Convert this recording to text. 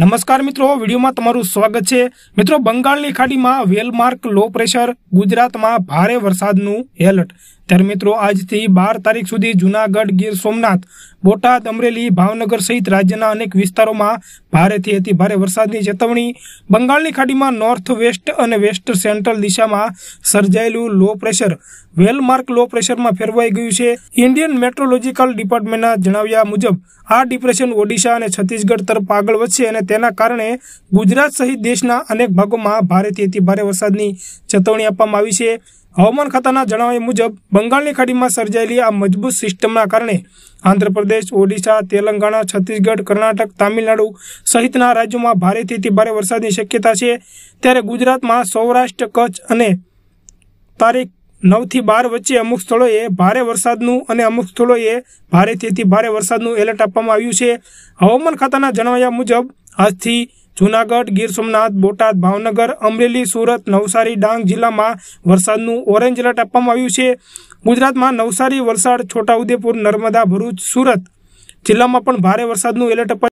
નમસ્કાર મિત્રો વિડીયોમાં તમારું સ્વાગત છે મિત્રો બંગાળની ખાડીમાં વેલમાર્ક લો પ્રેશર ગુજરાતમાં ભારે વરસાદનું એલર્ટ ત્યારે મિત્રો આજથી બાર તારીખ સુધી જુનાગઢ ગીર સોમનાથ બોટાદ અમરેલી ભાવનગર સહિત રાજ્યના અનેક વિસ્તારોમાં ભારેથી અતિ ભારે વરસાદની ચેતવણી બંગાળની ખાડીમાં નોર્થ વેસ્ટ અને વેસ્ટ સેન્ટ્રલ દિશામાં સર્જાયેલું લો પ્રેશર વેલમાર્ક લો પ્રેશરમાં ફેરવાઈ ગયું છે ઇન્ડિયન મેટ્રોલોજીકલ ડિપાર્ટમેન્ટના જણાવ્યા મુજબ આ ડિપ્રેશન ઓડિશા અને છત્તીસગઢ તરફ આગળ વધશે અને તેના કારણે ગુજરાત સહિત દેશના અનેક ભાગોમાં ભારેથી અતિ ભારે વરસાદની ચેતવણી આપવામાં આવી છે હવામાન ખાતાના જણાવ્યા મુજબ બંગાળની ખાડીમાં સર્જાયેલી આ મજબૂત સિસ્ટમના કારણે આંધ્રપ્રદેશ ઓડિશા તેલંગાણા છત્તીસગઢ કર્ણાટક તામિલનાડુ સહિતના રાજ્યોમાં ભારેથી ભારે વરસાદની શક્યતા છે ત્યારે ગુજરાતમાં સૌરાષ્ટ્ર કચ્છ અને તારીખ નવથી બાર વચ્ચે અમુક સ્થળોએ ભારે વરસાદનું અને અમુક સ્થળોએ ભારેથી ભારે વરસાદનું એલર્ટ આપવામાં આવ્યું છે હવામાન ખાતાના જણાવ્યા મુજબ આજથી જૂનાગઢ ગીર સોમનાથ બોટાદ ભાવનગર અમરેલી સુરત નવસારી ડાંગ જિલ્લામાં વરસાદનું ઓરેન્જ એલર્ટ આપવામાં આવ્યું છે ગુજરાતમાં નવસારી વલસાડ છોટાઉદેપુર નર્મદા ભરૂચ સુરત જિલ્લામાં પણ ભારે વરસાદનું એલર્ટ